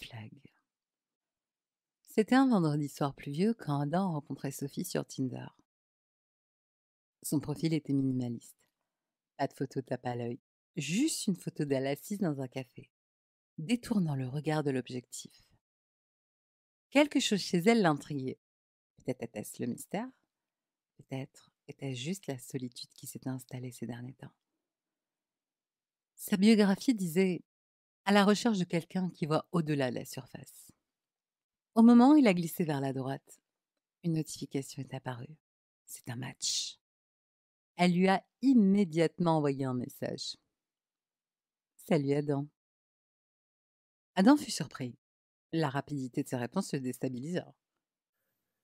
flag. C'était un vendredi soir pluvieux quand Adam rencontrait Sophie sur Tinder. Son profil était minimaliste. Pas de photo tape à l'œil, juste une photo d'elle assise dans un café, détournant le regard de l'objectif. Quelque chose chez elle l'intriguait. Peut-être était-ce le mystère Peut-être était-ce juste la solitude qui s'était installée ces derniers temps. Sa biographie disait à la recherche de quelqu'un qui voit au-delà de la surface. Au moment où il a glissé vers la droite, une notification est apparue. C'est un match. Elle lui a immédiatement envoyé un message. Salut Adam. Adam fut surpris. La rapidité de ses réponses le déstabilisa.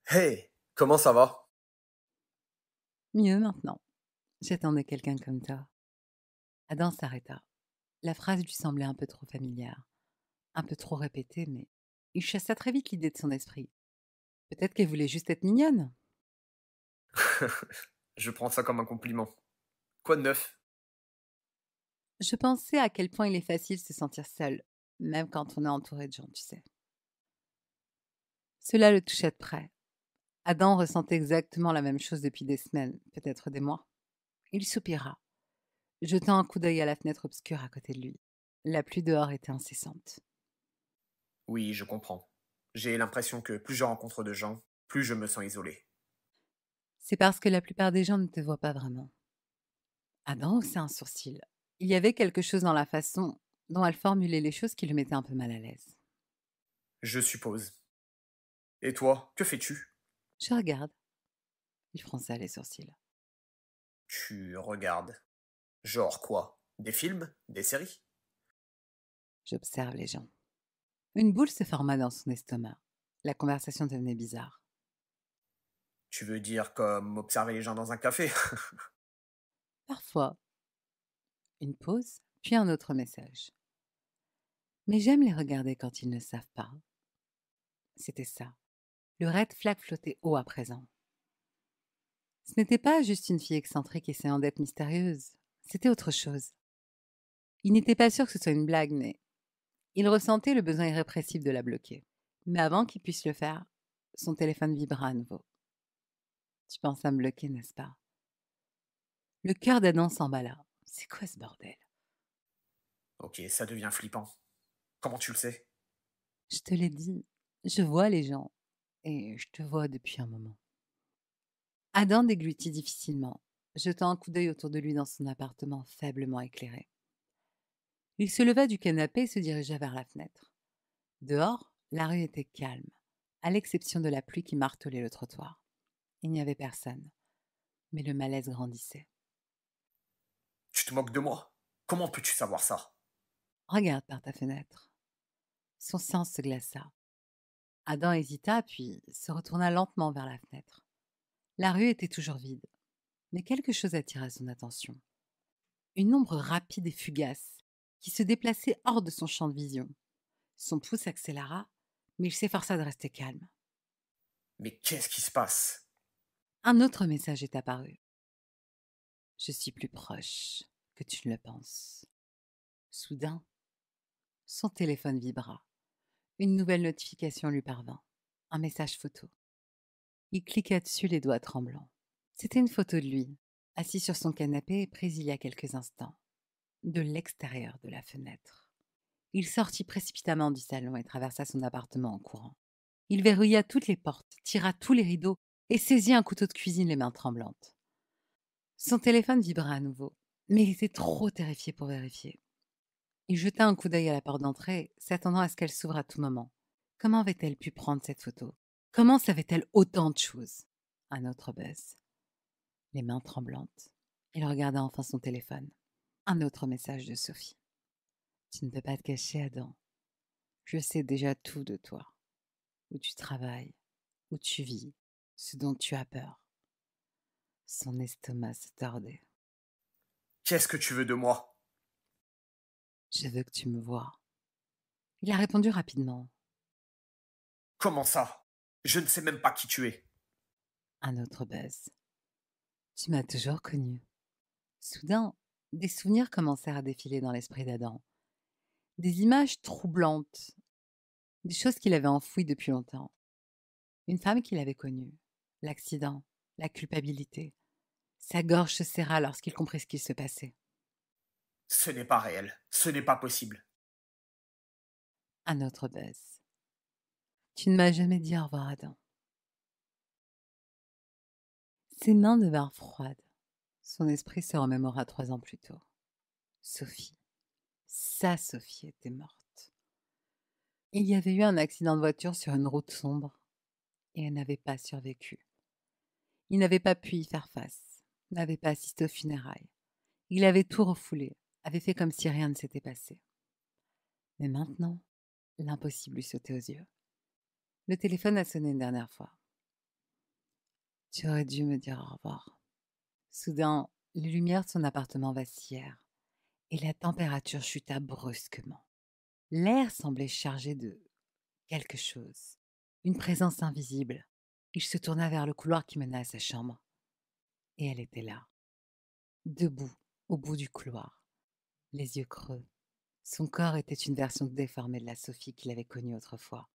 Hey, comment ça va Mieux maintenant. J'attendais quelqu'un comme toi. Adam s'arrêta. La phrase lui semblait un peu trop familière, un peu trop répétée, mais il chassa très vite l'idée de son esprit. Peut-être qu'elle voulait juste être mignonne. Je prends ça comme un compliment. Quoi de neuf Je pensais à quel point il est facile de se sentir seul, même quand on est entouré de gens, tu sais. Cela le touchait de près. Adam ressentait exactement la même chose depuis des semaines, peut-être des mois. Il soupira jetant un coup d'œil à la fenêtre obscure à côté de lui. La pluie dehors était incessante. Oui, je comprends. J'ai l'impression que plus je rencontre de gens, plus je me sens isolé. C'est parce que la plupart des gens ne te voient pas vraiment. Adam ah ben, oh, c'est un sourcil. Il y avait quelque chose dans la façon dont elle formulait les choses qui le mettait un peu mal à l'aise. Je suppose. Et toi, que fais-tu Je regarde. Il fronça les sourcils. Tu regardes. Genre quoi Des films Des séries J'observe les gens. Une boule se forma dans son estomac. La conversation devenait bizarre. Tu veux dire comme observer les gens dans un café Parfois. Une pause, puis un autre message. Mais j'aime les regarder quand ils ne savent pas. C'était ça. Le red flag flottait haut à présent. Ce n'était pas juste une fille excentrique et ses endettes mystérieuses. C'était autre chose. Il n'était pas sûr que ce soit une blague, mais il ressentait le besoin irrépressible de la bloquer. Mais avant qu'il puisse le faire, son téléphone vibra à nouveau. Tu penses à me bloquer, n'est-ce pas Le cœur d'Adam s'emballa. C'est quoi ce bordel Ok, ça devient flippant. Comment tu le sais Je te l'ai dit, je vois les gens. Et je te vois depuis un moment. Adam déglutit difficilement jetant un coup d'œil autour de lui dans son appartement faiblement éclairé. Il se leva du canapé et se dirigea vers la fenêtre. Dehors, la rue était calme, à l'exception de la pluie qui martelait le trottoir. Il n'y avait personne, mais le malaise grandissait. Tu te moques de moi Comment peux-tu savoir ça Regarde par ta fenêtre. Son sang se glaça. Adam hésita, puis se retourna lentement vers la fenêtre. La rue était toujours vide mais quelque chose attira son attention. Une ombre rapide et fugace qui se déplaçait hors de son champ de vision. Son pouce accéléra, mais il s'efforça de rester calme. Mais qu'est-ce qui se passe Un autre message est apparu. Je suis plus proche que tu ne le penses. Soudain, son téléphone vibra. Une nouvelle notification lui parvint. Un message photo. Il cliqua dessus les doigts tremblants. C'était une photo de lui, assis sur son canapé, prise il y a quelques instants, de l'extérieur de la fenêtre. Il sortit précipitamment du salon et traversa son appartement en courant. Il verrouilla toutes les portes, tira tous les rideaux et saisit un couteau de cuisine les mains tremblantes. Son téléphone vibra à nouveau, mais il était trop terrifié pour vérifier. Il jeta un coup d'œil à la porte d'entrée, s'attendant à ce qu'elle s'ouvre à tout moment. Comment avait-elle pu prendre cette photo Comment savait-elle autant de choses Un autre buzz les mains tremblantes. Il regarda enfin son téléphone. Un autre message de Sophie. Tu ne peux pas te cacher, Adam. Je sais déjà tout de toi. Où tu travailles, où tu vis, ce dont tu as peur. Son estomac se tordait. Qu'est-ce que tu veux de moi Je veux que tu me vois. Il a répondu rapidement. Comment ça Je ne sais même pas qui tu es. Un autre buzz. Tu m'as toujours connu. Soudain, des souvenirs commencèrent à défiler dans l'esprit d'Adam. Des images troublantes, des choses qu'il avait enfouies depuis longtemps. Une femme qu'il avait connue, l'accident, la culpabilité. Sa gorge se serra lorsqu'il comprit ce qu'il se passait. Ce n'est pas réel, ce n'est pas possible. Un notre baisse. Tu ne m'as jamais dit au revoir, Adam. Ses mains devinrent froides. Son esprit se remémora trois ans plus tôt. Sophie, sa Sophie était morte. Il y avait eu un accident de voiture sur une route sombre et elle n'avait pas survécu. Il n'avait pas pu y faire face, n'avait pas assisté aux funérailles. Il avait tout refoulé, avait fait comme si rien ne s'était passé. Mais maintenant, l'impossible lui sautait aux yeux. Le téléphone a sonné une dernière fois. Tu aurais dû me dire au revoir. Soudain, les lumières de son appartement vacillèrent et la température chuta brusquement. L'air semblait chargé de quelque chose, une présence invisible. Il se tourna vers le couloir qui menait à sa chambre. Et elle était là, debout, au bout du couloir, les yeux creux. Son corps était une version déformée de la Sophie qu'il avait connue autrefois.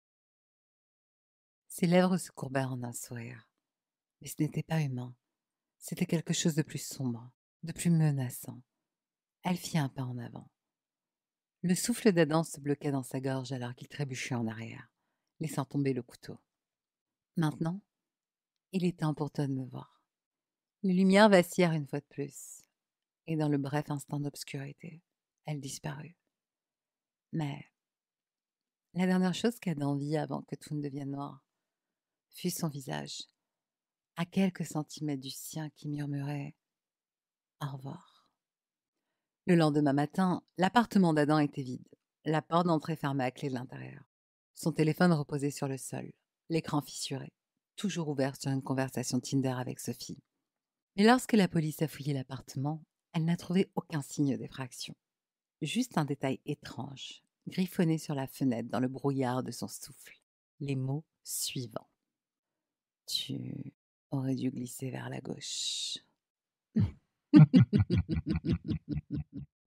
Ses lèvres se courbèrent en un sourire. Mais ce n'était pas humain. C'était quelque chose de plus sombre, de plus menaçant. Elle fit un pas en avant. Le souffle d'Adam se bloquait dans sa gorge alors qu'il trébuchait en arrière, laissant tomber le couteau. Maintenant, il est temps pour toi de me voir. Les lumières vacillèrent une fois de plus, et dans le bref instant d'obscurité, elle disparut. Mais la dernière chose qu'Adam vit avant que tout ne devienne noir fut son visage, à quelques centimètres du sien qui murmurait Au revoir. Le lendemain matin, l'appartement d'Adam était vide. La porte d'entrée fermée à clé de l'intérieur. Son téléphone reposait sur le sol, l'écran fissuré, toujours ouvert sur une conversation Tinder avec Sophie. Mais lorsque la police a fouillé l'appartement, elle n'a trouvé aucun signe d'effraction. Juste un détail étrange, griffonné sur la fenêtre dans le brouillard de son souffle. Les mots suivants. Tu aurait dû glisser vers la gauche.